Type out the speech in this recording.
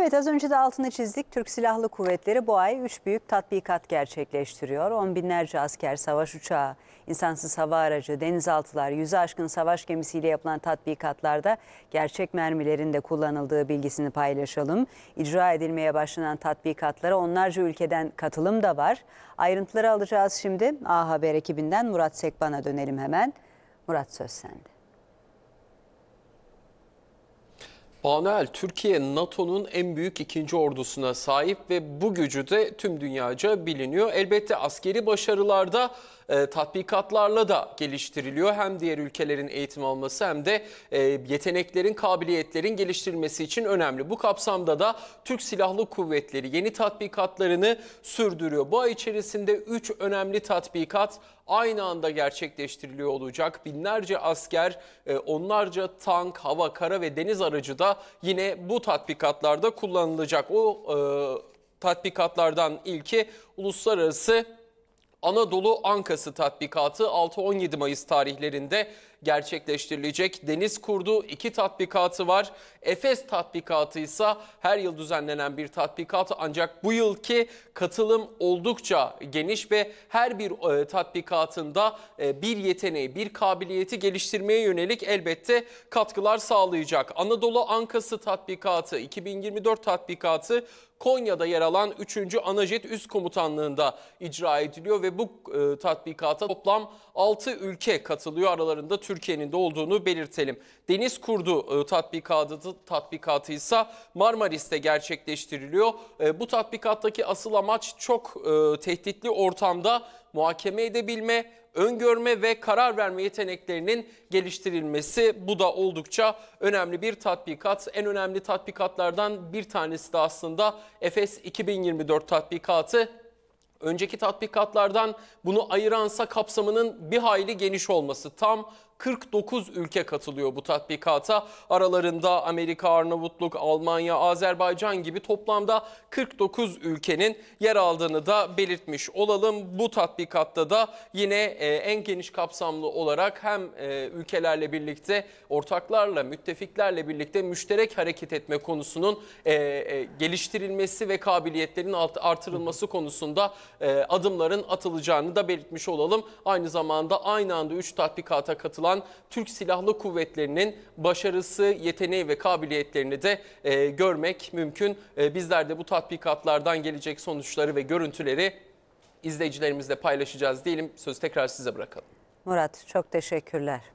Evet az önce de altını çizdik. Türk Silahlı Kuvvetleri bu ay üç büyük tatbikat gerçekleştiriyor. On binlerce asker, savaş uçağı, insansız hava aracı, denizaltılar, yüzü aşkın savaş gemisiyle yapılan tatbikatlarda gerçek mermilerin de kullanıldığı bilgisini paylaşalım. İcra edilmeye başlanan tatbikatlara onlarca ülkeden katılım da var. Ayrıntıları alacağız şimdi. A Haber ekibinden Murat Sekban'a dönelim hemen. Murat söz sende. Banu Türkiye NATO'nun en büyük ikinci ordusuna sahip ve bu gücü de tüm dünyaca biliniyor. Elbette askeri başarılarda e, tatbikatlarla da geliştiriliyor. Hem diğer ülkelerin eğitim alması hem de e, yeteneklerin, kabiliyetlerin geliştirilmesi için önemli. Bu kapsamda da Türk Silahlı Kuvvetleri yeni tatbikatlarını sürdürüyor. Bu ay içerisinde 3 önemli tatbikat aynı anda gerçekleştiriliyor olacak. Binlerce asker, e, onlarca tank, hava, kara ve deniz aracı da yine bu tatbikatlarda kullanılacak. O e, tatbikatlardan ilki uluslararası Anadolu Ankası tatbikatı 6-17 Mayıs tarihlerinde gerçekleştirilecek. Deniz kurdu iki tatbikatı var. Efes tatbikatı ise her yıl düzenlenen bir tatbikat ancak bu yılki katılım oldukça geniş ve her bir e, tatbikatında e, bir yeteneği, bir kabiliyeti geliştirmeye yönelik elbette katkılar sağlayacak. Anadolu Ankası tatbikatı, 2024 tatbikatı Konya'da yer alan 3. Anajet Üst Komutanlığı'nda icra ediliyor ve bu e, tatbikata toplam 6 ülke katılıyor aralarında Türkiye'nin de olduğunu belirtelim. Deniz kurdu e, tatbikatı, tatbikatı ise Marmaris'te gerçekleştiriliyor. E, bu tatbikattaki asıl amaç çok e, tehditli ortamda muhakeme edebilme, öngörme ve karar verme yeteneklerinin geliştirilmesi bu da oldukça önemli bir tatbikat. En önemli tatbikatlardan bir tanesi de aslında Efes 2024 tatbikatı önceki tatbikatlardan bunu ayıransa kapsamının bir hayli geniş olması. Tam 49 ülke katılıyor bu tatbikata. Aralarında Amerika, Arnavutluk, Almanya, Azerbaycan gibi toplamda 49 ülkenin yer aldığını da belirtmiş olalım. Bu tatbikatta da yine e, en geniş kapsamlı olarak hem e, ülkelerle birlikte ortaklarla, müttefiklerle birlikte müşterek hareket etme konusunun e, geliştirilmesi ve kabiliyetlerin artırılması konusunda adımların atılacağını da belirtmiş olalım. Aynı zamanda aynı anda 3 tatbikata katılan olan Türk Silahlı Kuvvetleri'nin başarısı, yeteneği ve kabiliyetlerini de e, görmek mümkün. E, bizler de bu tatbikatlardan gelecek sonuçları ve görüntüleri izleyicilerimizle paylaşacağız diyelim. Sözü tekrar size bırakalım. Murat çok teşekkürler.